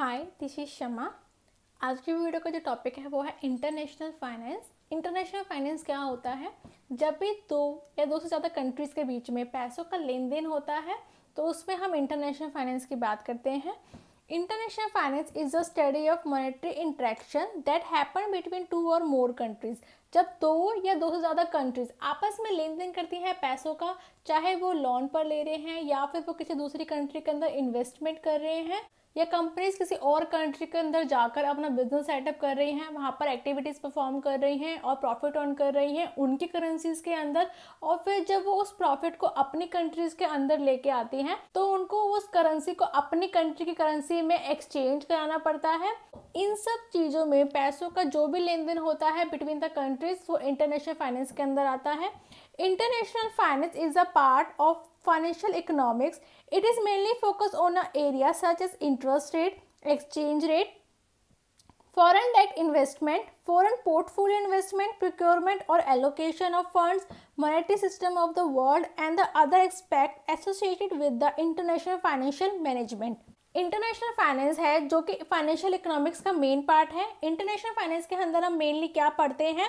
Hi this is शमा आज की video का जो टॉपिक है वो है इंटरनेशनल फाइनेंस इंटरनेशनल फाइनेंस क्या होता है जब भी दो या दो से ज़्यादा कंट्रीज़ के बीच में पैसों का लेन देन होता है तो उसमें हम इंटरनेशनल फाइनेंस की बात करते हैं international finance is the study of monetary interaction that happen between two और मोर कंट्रीज जब दो या दो से ज़्यादा कंट्रीज आपस में लेन देन करती हैं पैसों का चाहे वो लोन पर ले रहे हैं या फिर वो किसी दूसरी कंट्री के अंदर इन्वेस्टमेंट कर रहे हैं या कंपनीज किसी और कंट्री के अंदर जाकर अपना बिजनेस सेटअप कर रही हैं वहाँ पर एक्टिविटीज़ परफॉर्म कर रही हैं और प्रॉफिट अर्न कर रही हैं उनकी करेंसीज के अंदर और फिर जब वो उस प्रॉफिट को अपनी कंट्रीज के अंदर लेके आती हैं तो उनको उस करेंसी को अपनी कंट्री की करेंसी में एक्सचेंज कराना पड़ता है इन सब चीज़ों में पैसों का जो भी लेन देन होता है बिटवीन द कंट्रीज वो इंटरनेशनल फाइनेंस के अंदर आता है International finance is a part of financial economics. It is mainly focused on areas such as interest rate, exchange rate, foreign debt investment, foreign portfolio investment, procurement or allocation of funds, monetary system of the world and the other aspect associated with the international financial management. International finance है जो कि financial economics का main part है international finance के अंदर हम mainly क्या पढ़ते हैं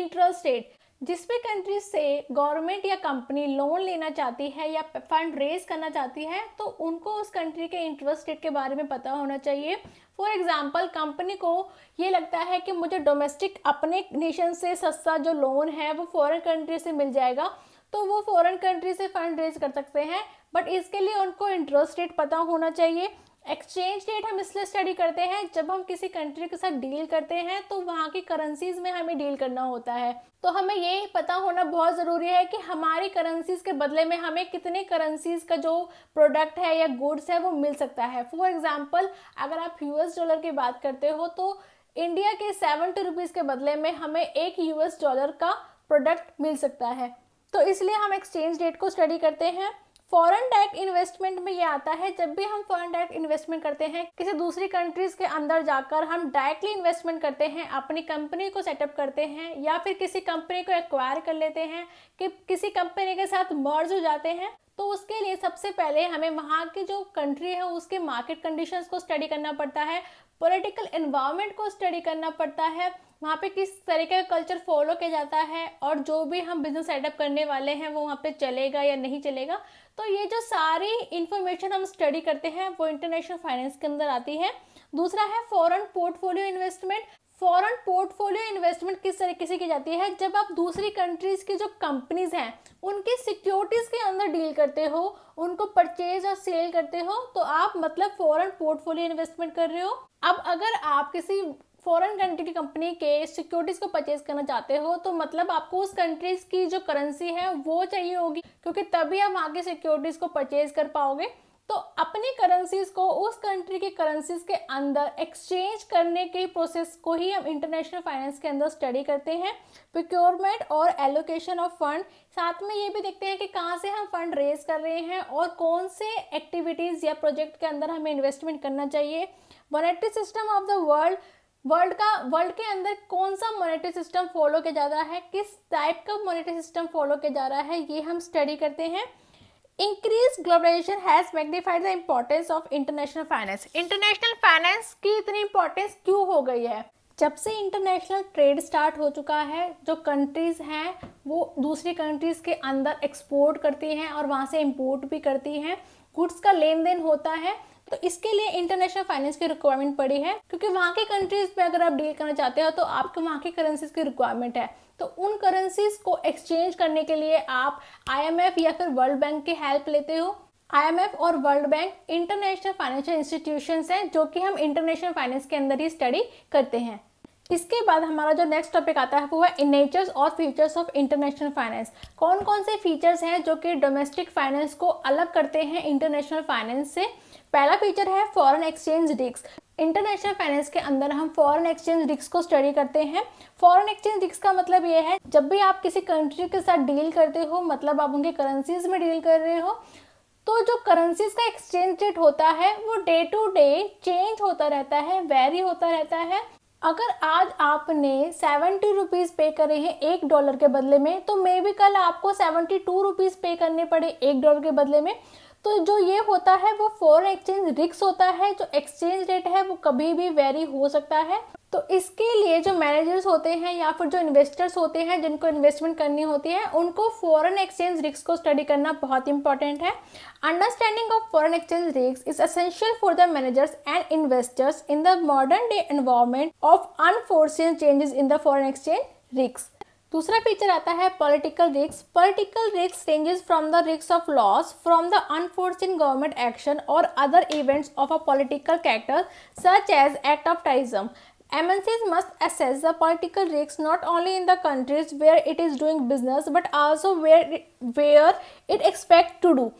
इंटरेस्ट रेट जिस भी कंट्री से गवर्नमेंट या कंपनी लोन लेना चाहती है या फंड रेज करना चाहती है तो उनको उस कंट्री के इंटरेस्ट रेट के बारे में पता होना चाहिए फॉर एग्जाम्पल कंपनी को ये लगता है कि मुझे डोमेस्टिक अपने नेशन से सस्ता जो लोन है वो फॉरेन कंट्री से मिल जाएगा तो वो फॉरेन कंट्री से फंड रेज कर सकते हैं बट इसके लिए उनको इंटरेस्ट रेट पता होना चाहिए एक्सचेंज रेट हम इसलिए स्टडी करते हैं जब हम किसी कंट्री के साथ डील करते हैं तो वहाँ की करेंसीज में हमें डील करना होता है तो हमें ये पता होना बहुत ज़रूरी है कि हमारी करेंसीज के बदले में हमें कितने करेंसीज का जो प्रोडक्ट है या गुड्स है वो मिल सकता है फॉर एग्जाम्पल अगर आप यूएस डॉलर की बात करते हो तो इंडिया के सेवेंटी रुपीज़ के बदले में हमें एक यूएस डॉलर का प्रोडक्ट मिल सकता है तो इसलिए हम एक्सचेंज रेट को स्टडी करते हैं फॉरेन डायरेक्ट इन्वेस्टमेंट में ये आता है जब भी हम फॉरेन डायरेक्ट इन्वेस्टमेंट करते हैं किसी दूसरी कंट्रीज के अंदर जाकर हम डायरेक्टली इन्वेस्टमेंट करते हैं अपनी कंपनी को सेटअप करते हैं या फिर किसी कंपनी को एक्वायर कर लेते हैं कि किसी कंपनी के साथ मर्ज हो जाते हैं तो उसके लिए सबसे पहले हमें वहाँ की जो कंट्री है उसके मार्केट कंडीशंस को स्टडी करना पड़ता है पॉलिटिकल इन्वायरमेंट को स्टडी करना पड़ता है वहाँ पे किस तरीके का कल्चर फॉलो किया जाता है और जो भी हम बिजनेस सेटअप करने वाले हैं वो वहाँ पे चलेगा या नहीं चलेगा तो ये जो सारी इन्फॉर्मेशन हम स्टडी करते हैं वो इंटरनेशनल फाइनेंस के अंदर आती है दूसरा है foreign portfolio investment foreign portfolio investment किस तरीके से की जाती है जब आप दूसरी कंट्रीज की जो कंपनीज हैं उनकी सिक्योरिटीज के अंदर डील करते हो उनको परचेज और सेल करते हो तो आप मतलब फॉरेन पोर्टफोलियो इन्वेस्टमेंट कर रहे हो अब अगर आप किसी फॉरेन कंट्री की कंपनी के सिक्योरिटीज को परचेज करना चाहते हो तो मतलब आपको उस कंट्रीज की जो करेंसी है वो चाहिए होगी क्योंकि तभी आप वहाँ की सिक्योरिटीज को परचेज कर पाओगे तो अपनी करेंसीज को उस कंट्री की करेंसीज के अंदर एक्सचेंज करने के प्रोसेस को ही हम इंटरनेशनल फाइनेंस के अंदर स्टडी करते हैं प्रिक्योरमेंट और एलोकेशन ऑफ फंड साथ में ये भी देखते हैं कि कहाँ से हम फंड रेज कर रहे हैं और कौन से एक्टिविटीज़ या प्रोजेक्ट के अंदर हमें इन्वेस्टमेंट करना चाहिए monetary system of the world world का वर्ल्ड के अंदर कौन सा मोनेट्री सिस्टम फॉलो किया जा रहा है किस टाइप का मोनिट्री सिस्टम फॉलो किया जा रहा है ये हम स्टडी करते हैं increase globalization has magnified the importance of international finance international finance की इतनी इंपॉर्टेंस क्यों हो गई है जब से इंटरनेशनल ट्रेड स्टार्ट हो चुका है जो कंट्रीज़ हैं वो दूसरी कंट्रीज़ के अंदर एक्सपोर्ट करती हैं और वहाँ से इम्पोर्ट भी करती हैं गुड्स का लेन देन होता है तो इसके लिए इंटरनेशनल फाइनेंस की रिक्वायरमेंट पड़ी है क्योंकि वहाँ की कंट्रीज़ में अगर आप डील करना चाहते हो तो आपके वहाँ की करेंसीज की रिक्वायरमेंट है तो उन करेंसीज को एक्सचेंज करने के लिए आप आईएमएफ या फिर वर्ल्ड बैंक की हेल्प लेते हो आईएमएफ और World Bank international financial institution हैं जो कि हम इंटरनेशनल फाइनेंस के अंदर ही स्टडी करते हैं इसके बाद हमारा जो नेक्स्ट टॉपिक आता है वो है नेचर्स और फीचर्स ऑफ इंटरनेशनल फाइनेंस कौन कौन से फीचर्स हैं जो कि डोमेस्टिक फाइनेंस को अलग करते हैं इंटरनेशनल फाइनेंस से पहला फीचर है फॉरेन एक्सचेंज रिक्स इंटरनेशनल फाइनेंस के अंदर हम फॉरेन एक्सचेंज रिक्स को स्टडी करते हैं फॉरेन एक्सचेंज रिक्स का मतलब ये है जब भी आप किसी कंट्री के साथ डील करते हो मतलब आप उनके करेंसीज में डील कर रहे हो तो जो करेंसीज का एक्सचेंज रेट होता है वो डे टू डे चेंज होता रहता है वेरी होता रहता है अगर आज आपने सेवेंटी रुपीज़ पे करे हैं एक डॉलर के बदले में तो मे भी कल आपको सेवेंटी टू रुपीज़ पे करने पड़े एक डॉलर के बदले में तो जो ये होता है वो फॉरन एक्सचेंज रिक्स होता है जो एक्सचेंज रेट है वो कभी भी वेरी हो सकता है तो इसके लिए जो मैनेजर्स होते हैं या फिर जो इन्वेस्टर्स होते हैं जिनको इन्वेस्टमेंट करनी होती है उनको फॉरेन एक्सचेंज रिस्क को स्टडी करना बहुत इंपॉर्टेंट है understanding of foreign exchange risk is essential for the managers and investors in the modern day environment of unforeseen changes in the foreign exchange risk दूसरा feature आता है political risk political risk ranges from the रिक्स of loss from the unforeseen government action और other events of a political character such as act of an seize must assess the political risks not only in the countries where it is doing business but also where where it expect to do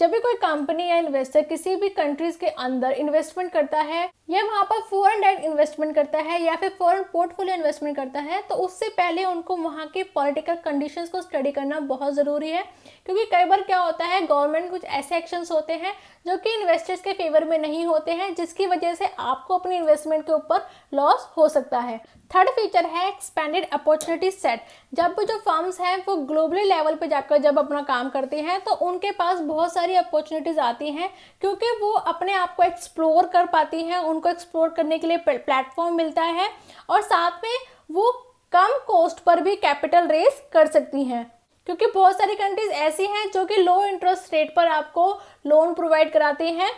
जब भी कोई company या investor किसी भी countries के अंदर investment करता है ये वहाँ पर फॉरेन डायरेक्ट इन्वेस्टमेंट करता है या फिर फॉरेन पोर्टफोलियो इन्वेस्टमेंट करता है तो उससे पहले उनको वहाँ के पॉलिटिकल कंडीशंस को स्टडी करना बहुत ज़रूरी है क्योंकि कई बार क्या होता है गवर्नमेंट कुछ ऐसे एक्शंस होते हैं जो कि इन्वेस्टर्स के फेवर में नहीं होते हैं जिसकी वजह से आपको अपने इन्वेस्टमेंट के ऊपर लॉस हो सकता है थर्ड फीचर है एक्सपेंडेड अपॉर्चुनिटी सेट जब जो फर्म्स हैं वो ग्लोबली लेवल पे जाकर जब अपना काम करती हैं तो उनके पास बहुत सारी अपॉर्चुनिटीज़ आती हैं क्योंकि वो अपने आप को एक्सप्लोर कर पाती हैं उन को एक्सप्लोर करने के लिए प्लेटफॉर्म मिलता है और साथ में वो कम कॉस्ट पर भी कैपिटल रेस कर सकती हैं क्योंकि बहुत सारी कंट्रीज ऐसी हैं जो कि लो इंटरेस्ट रेट पर आपको लोन प्रोवाइड कराती हैं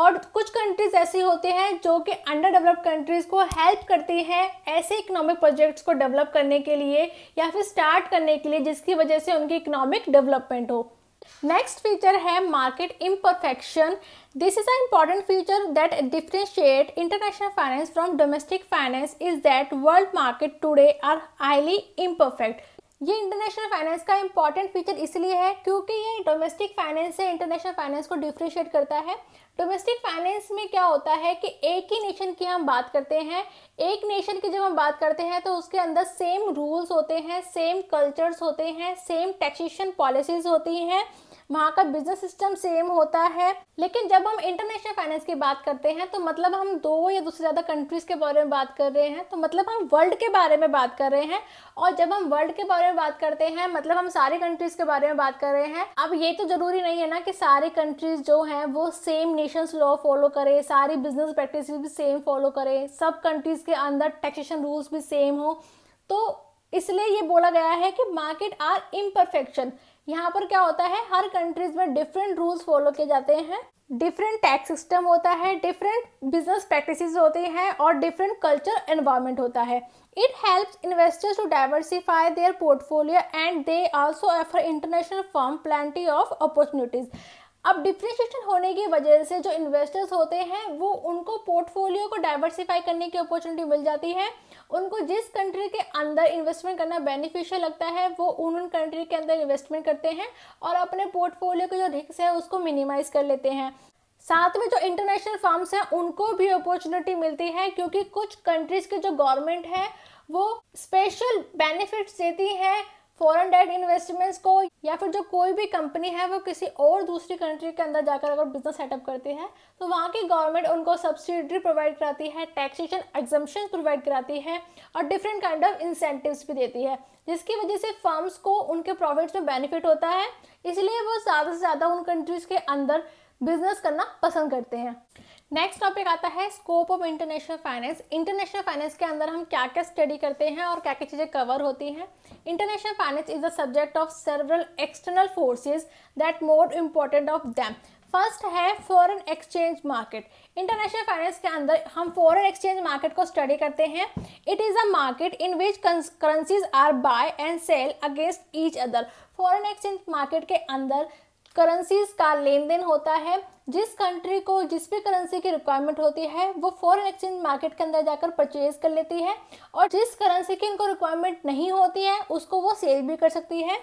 और कुछ कंट्रीज ऐसी होती हैं जो कि अंडर डेवलप कंट्रीज़ को हेल्प करती हैं ऐसे इकोनॉमिक प्रोजेक्ट्स को डेवलप करने के लिए या फिर स्टार्ट करने के लिए जिसकी वजह से उनकी इकोनॉमिक डेवलपमेंट हो नेक्स्ट फीचर है market imperfection this is a important feature that differentiate international finance from domestic finance is that world market today are highly imperfect ये इंटरनेशनल फाइनेंस का इंपॉर्टेंट फीचर इसलिए है क्योंकि ये डोमेस्टिक फाइनेंस से international finance को differentiate करता है डोमेस्टिक फाइनेंस में क्या होता है कि एक ही नेशन की हम बात करते हैं एक नेशन की जब हम बात करते हैं तो उसके अंदर सेम रूल्स होते हैं सेम कल्चर्स होते हैं सेम टैक्सेशन पॉलिसीज होती हैं वहाँ का बिजनेस सिस्टम सेम होता है लेकिन जब हम इंटरनेशनल फाइनेंस की बात करते हैं तो मतलब हम दो या दूसरे ज़्यादा कंट्रीज़ के बारे में बात कर रहे हैं तो मतलब हम वर्ल्ड के बारे में बात कर रहे हैं और जब हम वर्ल्ड के बारे में बात करते हैं मतलब हम सारी कंट्रीज़ के बारे में बात कर रहे हैं अब ये तो ज़रूरी नहीं है ना कि सारी कंट्रीज़ जो हैं वो सेम नेशंस लॉ फॉलो करें सारी बिजनेस प्रैक्टिस भी सेम फॉलो करें सब कंट्रीज़ के अंदर टैक्सेशन रूल्स भी सेम हो तो इसलिए ये बोला गया है कि मार्केट आर इम्परफेक्शन यहाँ पर क्या होता है हर कंट्रीज में डिफरेंट रूल्स फॉलो किए जाते हैं डिफरेंट टैक्स सिस्टम होता है डिफरेंट बिजनेस प्रैक्टिस होते हैं और डिफरेंट कल्चर एनवायरमेंट होता है it help investors to diversify their portfolio and they also offer international firm plan of opportunities अब डिप्रिसिएशन होने की वजह से जो इन्वेस्टर्स होते हैं वो उनको पोर्टफोलियो को डाइवर्सिफाई करने की अपॉर्चुनिटी मिल जाती है उनको जिस कंट्री के अंदर इन्वेस्टमेंट करना बेनिफिशियल लगता है वो उन उन कंट्री के अंदर इन्वेस्टमेंट करते हैं और अपने पोर्टफोलियो के जो रिस्क है उसको मिनिमाइज़ कर लेते हैं साथ में जो इंटरनेशनल फर्म्स हैं उनको भी अपॉर्चुनिटी मिलती है क्योंकि कुछ कंट्रीज़ के जो गवर्नमेंट है वो स्पेशल बेनिफिट्स देती है फॉरेन डायरेक्ट इन्वेस्टमेंट्स को या फिर जो कोई भी कंपनी है वो किसी और दूसरी कंट्री के अंदर जाकर अगर बिजनेस सेटअप करती है तो वहाँ की गवर्नमेंट उनको सब्सिडी प्रोवाइड कराती है टैक्सेशन एग्जम्पन प्रोवाइड कराती है और डिफरेंट काइंड ऑफ इंसेंटिव्स भी देती है जिसकी वजह से फर्म्स को उनके प्रॉफिट्स में बेनिफिट होता है इसलिए वो ज़्यादा से ज़्यादा उन कंट्रीज़ के अंदर बिजनेस करना पसंद करते हैं नेक्स्ट टॉपिक आता है scope of international finance international finance के अंदर हम क्या क्या स्टडी करते हैं और क्या क्या चीज़ें कवर होती हैं international finance is the subject of several external forces that more important of them first है foreign exchange market international finance के अंदर हम फॉरेन एक्सचेंज मार्केट को स्टडी करते हैं it is a market in which currencies are buy and sell against each other foreign exchange market के अंदर currencies का लेन देन होता है जिस कंट्री को जिस भी करेंसी की रिक्वायरमेंट होती है वो फॉरेन एक्सचेंज मार्केट के अंदर जाकर परचेज कर लेती है और जिस करेंसी की इनको रिक्वायरमेंट नहीं होती है उसको वो सेल भी कर सकती है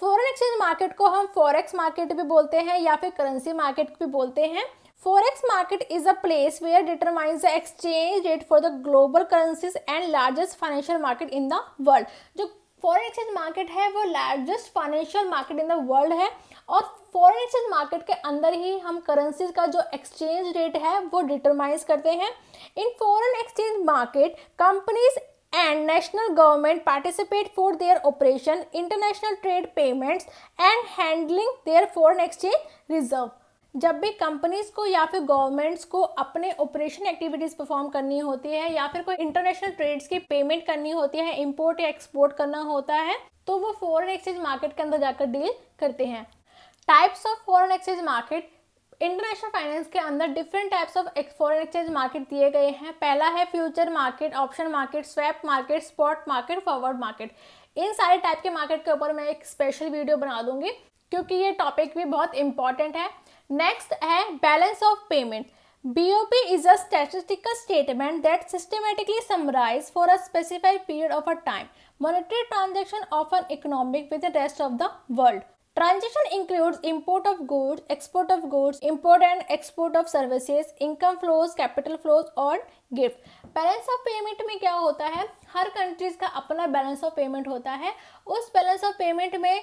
फॉरेन एक्सचेंज मार्केट को हम फॉरेक्स मार्केट भी बोलते हैं या फिर करेंसी मार्केट भी बोलते हैं forex market is a place where determines the exchange rate for the global currencies and largest financial market in the world जो फॉरेन एक्सचेंज मार्केट है वो largest financial market in the world है और foreign exchange market के अंदर ही हम currencies का जो एक्सचेंज रेट है वो डिटरमाइज करते हैं in foreign exchange market companies and national government participate for their operation international trade payments and handling their foreign exchange reserve जब भी कंपनीज को या फिर गवर्नमेंट्स को अपने ऑपरेशन एक्टिविटीज़ परफॉर्म करनी होती है या फिर कोई इंटरनेशनल ट्रेड्स की पेमेंट करनी होती है इंपोर्ट या एक्सपोर्ट करना होता है तो वो फॉरेन एक्सचेंज मार्केट के अंदर जाकर डील करते हैं types of foreign exchange market international finance के अंदर different types of foreign exchange market दिए गए हैं पहला है future market option market swap market spot market forward market इन सारे टाइप के मार्केट के ऊपर मैं एक स्पेशल वीडियो बना दूंगी क्योंकि ये टॉपिक भी बहुत इंपॉर्टेंट है नेक्स्ट है balance of payment BOP is a statistical statement that systematically summarize for a specified period of a time monetary transaction of an economic with the rest of the world Transaction includes import of goods, export of goods, import and export of services, income flows, capital flows और gift balance of payment में क्या होता है हर countries का अपना balance of payment होता है उस बैलेंस ऑफ पेमेंट में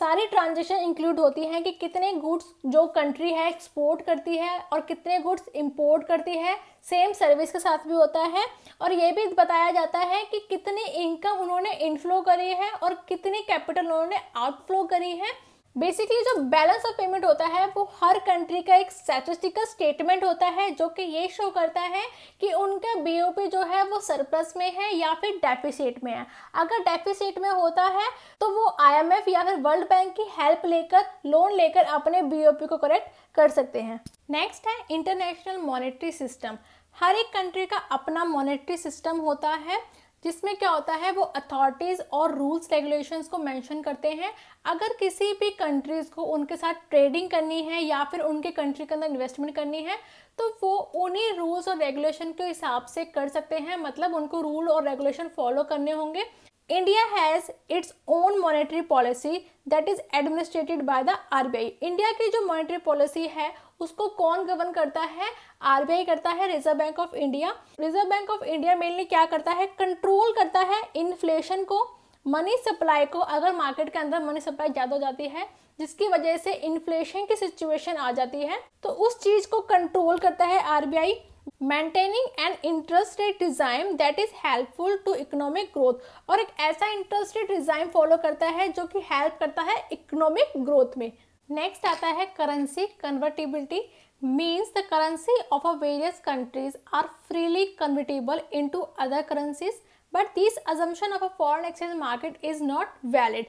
सारी ट्रांजेक्शन इंक्लूड होती हैं कि कितने गुड्स जो कंट्री है एक्सपोर्ट करती है और कितने गुड्स इंपोर्ट करती है सेम सर्विस के साथ भी होता है और ये भी बताया जाता है कि कितनी इनकम उन्होंने इनफ्लो करी है और कितनी कैपिटल उन्होंने आउटफ्लो करी है बेसिकली जो बैलेंस ऑफ पेमेंट होता है वो हर कंट्री का एक स्टेटिस्टिकल स्टेटमेंट होता है जो कि ये शो करता है कि उनका बीओपी जो है वो सरप्लस में है या फिर डेफिसिट में है अगर डेफिसिट में होता है तो वो आईएमएफ या फिर वर्ल्ड बैंक की हेल्प लेकर लोन लेकर अपने बीओपी को करेक्ट कर सकते हैं नेक्स्ट है इंटरनेशनल मॉनेटरी सिस्टम हर एक कंट्री का अपना मॉनेटरी सिस्टम होता है जिसमें क्या होता है वो अथॉरिटीज़ और रूल्स रेगुलेशंस को मेंशन करते हैं अगर किसी भी कंट्रीज़ को उनके साथ ट्रेडिंग करनी है या फिर उनके कंट्री के अंदर इन्वेस्टमेंट करनी है तो वो उन्हीं रूल्स और रेगुलेशन के हिसाब से कर सकते हैं मतलब उनको रूल और रेगुलेशन फॉलो करने होंगे India has its own monetary policy that is administrated by the RBI. India की जो monetary policy है उसको कौन गवर्न करता है आई करता है Reserve Bank of India Reserve Bank of India mainly क्या करता है कंट्रोल करता है इन्फ्लेशन को मनी सप्लाई को अगर मार्केट के अंदर मनी सप्लाई ज़्यादा हो जाती है जिसकी वजह से इन्फ्लेशन की सिचुएशन आ जाती है तो उस चीज़ को कंट्रोल करता है RBI maintaining an interest rate design that is helpful to economic growth और एक ऐसा इंटरेस्ट रेट डिज़ाइन फॉलो करता है जो कि हेल्प करता है इकोनॉमिक ग्रोथ में नेक्स्ट आता है currency convertibility means the currency of a various countries are freely convertible in to other currencies but this assumption of a foreign exchange market is not valid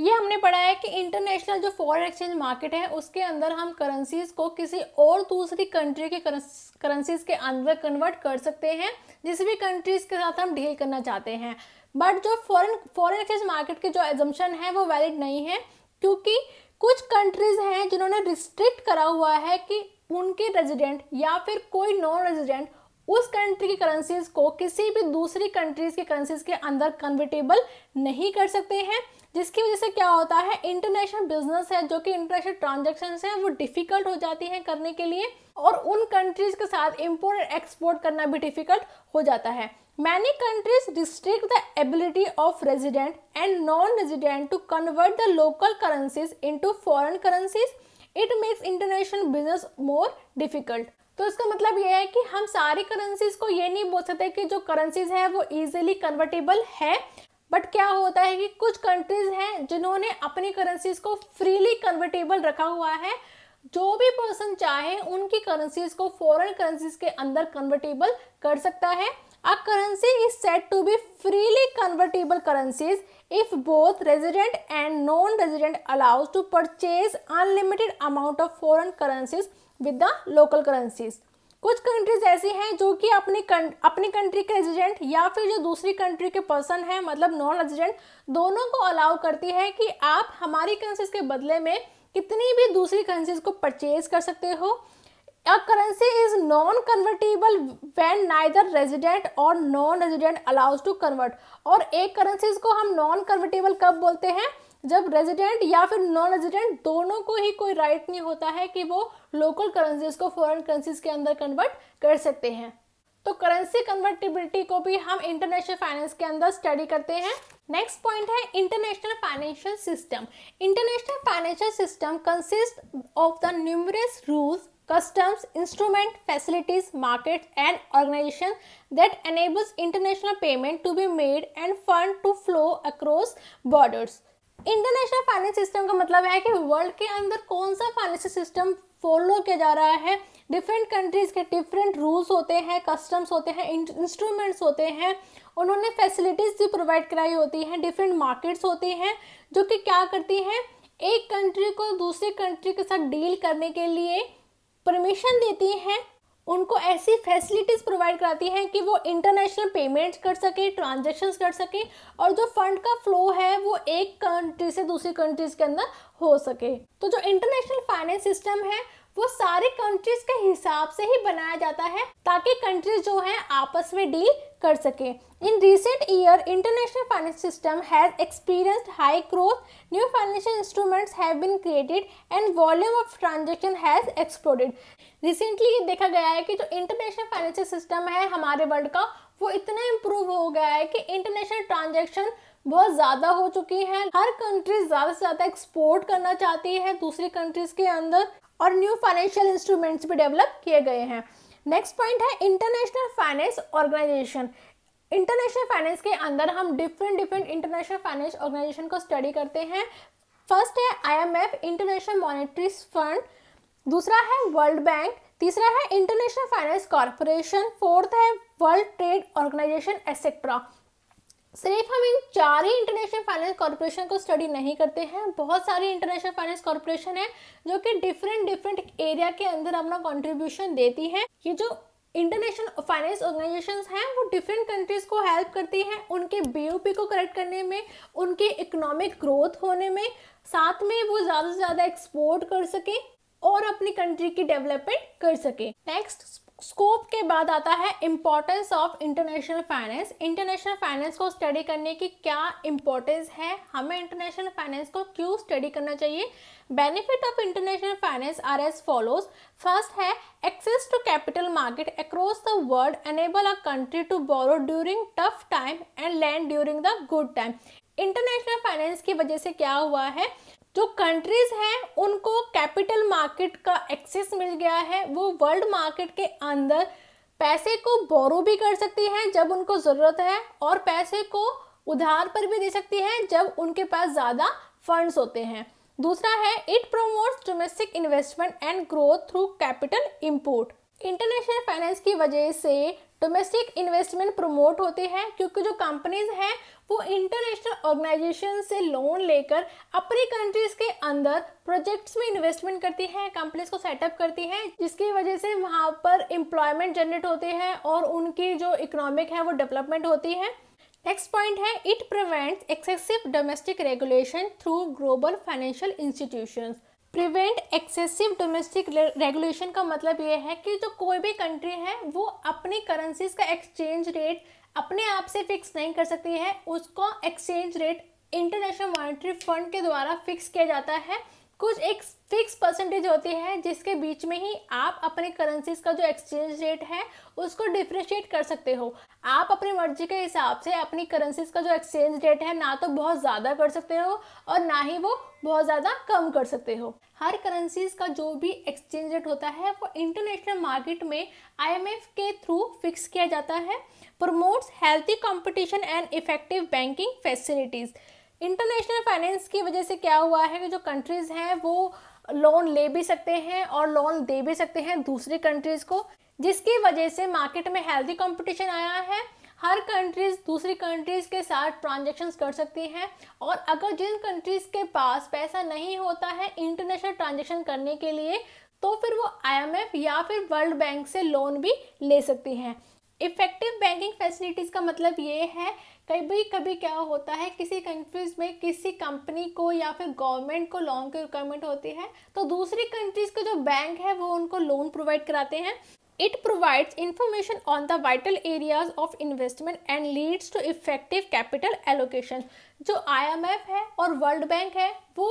ये हमने पढ़ा है कि इंटरनेशनल जो foreign exchange market है उसके अंदर हम करेंसीज को किसी और दूसरी कंट्री के करेंसीज के अंदर कन्वर्ट कर सकते हैं जिस भी कंट्रीज के साथ हम डील करना चाहते हैं बट जो फॉरेन फॉरेन एक्सचेंज मार्केट के जो एजम्पन है वो वैलिड नहीं है क्योंकि कुछ कंट्रीज हैं जिन्होंने रिस्ट्रिक्ट करा हुआ है कि उनके रेजिडेंट या फिर कोई नॉन रेजिडेंट उस कंट्री की करेंसीज को किसी भी दूसरी कंट्रीज के करेंसीज के अंदर कन्वर्टेबल नहीं कर सकते हैं जिसकी वजह से क्या होता है इंटरनेशनल बिजनेस है जो कि इंटरनेशनल ट्रांजेक्शन है वो डिफिकल्ट हो जाती है करने के लिए और उन कंट्रीज के साथ इम्पोर्ट एंड एक्सपोर्ट करना भी डिफिकल्ट हो जाता है many countries restrict the ability of resident and non resident to convert the local currencies into foreign currencies it makes international business more difficult तो इसका मतलब ये है कि हम सारी करेंसीज को ये नहीं बोल सकते कि जो करेंसीज हैं वो इजिली कन्वर्टेबल है बट क्या होता है कि कुछ कंट्रीज हैं जिन्होंने अपनी करेंसीज को फ्रीली कन्वर्टेबल रखा हुआ है जो भी पर्सन चाहे उनकी करेंसीज को फॉरेन करेंसीज के अंदर कन्वर्टेबल कर सकता है a currency is set to be freely convertible currencies if both resident and non resident allows to purchase unlimited amount of foreign currencies with the local currencies कुछ countries ऐसी हैं जो कि अपनी अपनी कंट्री के रेजिडेंट या फिर जो दूसरी कंट्री के पर्सन हैं मतलब नॉन रेजिडेंट दोनों को अलाउ करती है कि आप हमारी करेंसीज के बदले में कितनी भी दूसरी करेंसीज को परचेज कर सकते हो a currency is non convertible when neither resident और non resident allows to convert और एक करेंसीज को हम नॉन कन्वर्टेबल कब बोलते हैं जब रेजिडेंट या फिर नॉन रेजिडेंट दोनों को ही कोई राइट नहीं होता है कि वो लोकल करेंसीज को फॉरेन करेंसीज के अंदर कन्वर्ट कर सकते हैं तो करेंसी कन्वर्टिबिलिटी को भी हम इंटरनेशनल फाइनेंस के अंदर स्टडी करते हैं नेक्स्ट पॉइंट है international financial system international financial system consist of the numerous rules customs instrument facilities market and organization that enables international payment to be made and fund to flow across borders international finance system का मतलब है कि world के अंदर कौन सा financial system follow किया जा रहा है डिफरेंट कंट्रीज़ के डिफरेंट रूल्स होते हैं कस्टम्स होते हैं इंस्ट्रूमेंट्स होते हैं उन्होंने फैसिलिटीज़ भी प्रोवाइड कराई होती हैं डिफरेंट मार्केट्स होते हैं जो कि क्या करती हैं एक कंट्री को दूसरी कंट्री के साथ डील करने के लिए परमिशन देती हैं उनको ऐसी फैसिलिटीज़ प्रोवाइड कराती हैं कि वो इंटरनेशनल पेमेंट्स कर सके ट्रांजेक्शन्स कर सके और जो फंड का फ्लो है वो एक कंट्री से दूसरी कंट्रीज़ के अंदर हो सके तो जो इंटरनेशनल फाइनेंस सिस्टम है वो सारे कंट्रीज के हिसाब से ही बनाया जाता है ताकि कंट्रीज जो हैं आपस में डील कर सके in recent year international finance system has experienced high growth new financial instruments have been created and volume of transaction has exploded recently ये देखा गया है कि जो इंटरनेशनल फाइनेंशियल सिस्टम है हमारे वर्ल्ड का वो इतना इम्प्रूव हो गया है कि इंटरनेशनल ट्रांजेक्शन बहुत ज़्यादा हो चुकी हैं हर कंट्री ज़्यादा से ज़्यादा एक्सपोर्ट करना चाहती है दूसरी कंट्रीज़ के अंदर और न्यू फाइनेंशियल इंस्ट्रूमेंट्स भी डेवलप किए गए हैं नेक्स्ट पॉइंट है international finance organization international finance के अंदर हम different different international finance organization को स्टडी करते हैं फर्स्ट है आईएमएफ इंटरनेशनल मॉनिटरी फंड दूसरा है वर्ल्ड बैंक तीसरा है इंटरनेशनल फाइनेंस कॉरपोरेशन फोर्थ है वर्ल्ड ट्रेड ऑर्गेनाइजेशन एक्सेट्रा सिर्फ हम इन चार ही इंटरनेशनल फाइनेंस कॉरपोरेशन को स्टडी नहीं करते हैं बहुत सारी इंटरनेशनल फाइनेंस कॉरपोरेशन है जो कि डिफरेंट डिफरेंट एरिया के अंदर अपना कॉन्ट्रीब्यूशन देती है ये जो इंटरनेशनल फाइनेंस ऑर्गेनाइजेशंस हैं वो डिफरेंट कंट्रीज को हेल्प करती हैं उनके बीओपी को करेक्ट करने में उनके इकोनॉमिक ग्रोथ होने में साथ में वो ज़्यादा से ज़्यादा एक्सपोर्ट कर सके और अपनी कंट्री की डेवलपमेंट कर सके नेक्स्ट स्कोप के बाद आता है importance of international finance international finance को स्टडी करने की क्या इम्पोर्टेंस है हमें इंटरनेशनल फाइनेंस को क्यों स्टडी करना चाहिए benefit of international finance are as follows first है access to capital market across the world enable a country to borrow during tough time and lend during the good time international finance की वजह से क्या हुआ है जो countries हैं उनको कैपिटल मार्केट का एक्सेस मिल गया है वो वर्ल्ड मार्केट के अंदर पैसे को बोरो भी कर सकती हैं जब उनको ज़रूरत है और पैसे को उधार पर भी दे सकती हैं जब उनके पास ज़्यादा फंड्स होते हैं दूसरा है it promotes domestic investment and growth through capital import international finance की वजह से डोमेस्टिक इन्वेस्टमेंट प्रमोट होते हैं क्योंकि जो कंपनीज हैं वो इंटरनेशनल ऑर्गेनाइजेशन से लोन लेकर अपनी कंट्रीज के अंदर प्रोजेक्ट्स में इन्वेस्टमेंट करती हैं कंपनीज को सेटअप करती हैं जिसकी वजह से वहाँ पर एम्प्लॉयमेंट जनरेट होते हैं और उनकी जो इकोनॉमिक है वो डेवलपमेंट होती है नेक्स्ट पॉइंट है it prevents excessive domestic regulation through global financial institutions prevent excessive domestic regulation का मतलब ये है कि जो कोई भी कंट्री है वो अपनी करेंसीज का एक्सचेंज रेट अपने आप से फिक्स नहीं कर सकती है उसको exchange rate international monetary fund के द्वारा फिक्स किया जाता है कुछ एक फिक्स परसेंटेज होती है जिसके बीच में ही आप अपने करेंसीज का जो एक्सचेंज रेट है उसको डिफ्रेंशिएट कर सकते हो आप अपनी मर्जी के हिसाब से अपनी करेंसीज का जो एक्सचेंज रेट है ना तो बहुत ज़्यादा कर सकते हो और ना ही वो बहुत ज़्यादा कम कर सकते हो हर करेंसीज का जो भी एक्सचेंज रेट होता है वो इंटरनेशनल मार्केट में आई के थ्रू फिक्स किया जाता है promotes healthy competition and effective banking facilities international finance की वजह से क्या हुआ है कि जो कंट्रीज़ हैं वो लोन ले भी सकते हैं और लोन दे भी सकते हैं दूसरी कंट्रीज़ को जिसकी वजह से मार्केट में हेल्दी कंपटीशन आया है हर कंट्रीज़ दूसरी कंट्रीज़ के साथ ट्रांजेक्शन्स कर सकती हैं और अगर जिन कंट्रीज़ के पास पैसा नहीं होता है इंटरनेशनल ट्रांजेक्शन करने के लिए तो फिर वो आईएमएफ या फिर वर्ल्ड बैंक से लोन भी ले सकती हैं इफ़ेक्टिव बैंकिंग फैसिलिटीज़ का मतलब ये है कभी कभी क्या होता है किसी कंट्रीज़ में किसी कंपनी को या फिर गवर्नमेंट को लोन की रिक्वायरमेंट होती है तो दूसरी कंट्रीज़ के जो बैंक है वो उनको लोन प्रोवाइड कराते हैं it provides information on the vital areas of investment and leads to effective capital allocation जो आई है और वर्ल्ड बैंक है वो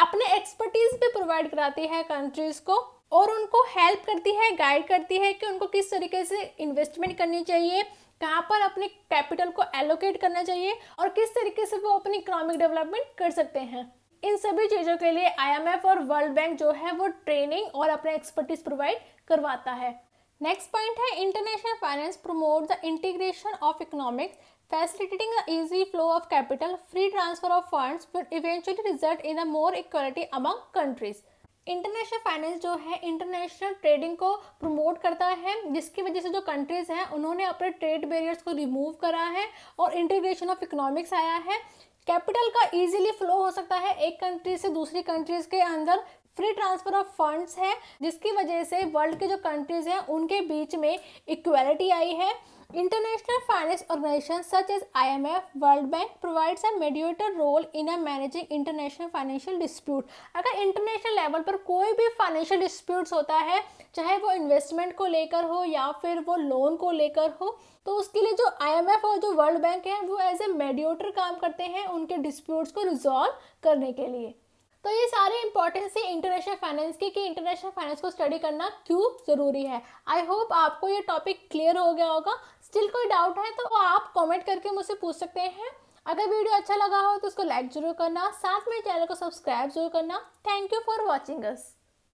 अपने एक्सपर्टीज भी प्रोवाइड कराती है कंट्रीज को और उनको हेल्प करती है गाइड करती है कि उनको किस तरीके से इन्वेस्टमेंट करनी चाहिए कहाँ पर अपने कैपिटल को एलोकेट करना चाहिए और किस तरीके से वो अपनी इकोनॉमिक डेवलपमेंट कर सकते हैं इन सभी चीज़ों के लिए आईएमएफ और वर्ल्ड बैंक जो है वो ट्रेनिंग और अपने एक्सपर्टीज प्रोवाइड करवाता है नेक्स्ट पॉइंट है international finance promote the integration of economics facilitating the easy flow of capital, free transfer of funds will eventually result in a more equality international finance जो है international trading को promote करता है जिसकी वजह से जो कंट्रीज़ हैं उन्होंने अपने ट्रेड बैरियर्स को रिमूव करा है और इंटीग्रेशन ऑफ इकोनॉमिक्स आया है कैपिटल का इजीली फ्लो हो सकता है एक कंट्री से दूसरी कंट्रीज के अंदर फ्री ट्रांसफर ऑफ फंड्स है जिसकी वजह से वर्ल्ड के जो कंट्रीज हैं उनके बीच में इक्वलिटी आई है International finance organizations such as IMF, World Bank provides a mediator role in a managing international financial dispute. अगर international level पर कोई भी financial disputes होता है चाहे वो investment को लेकर हो या फिर वो loan को लेकर हो तो उसके लिए जो IMF और जो World Bank है वो एज ए मेडिएटर काम करते हैं उनके डिस्प्यूट्स को रिजॉल्व करने के लिए तो ये सारे इंपॉर्टेंस है इंटरनेशनल फाइनेंस की कि इंटरनेशनल फाइनेंस को स्टडी करना क्यों ज़रूरी है आई होप आपको ये टॉपिक क्लियर हो गया होगा स्टिल कोई डाउट है तो आप कमेंट करके मुझसे पूछ सकते हैं अगर वीडियो अच्छा लगा हो तो उसको लाइक जरूर करना साथ में चैनल को सब्सक्राइब जरूर करना thank you for watching us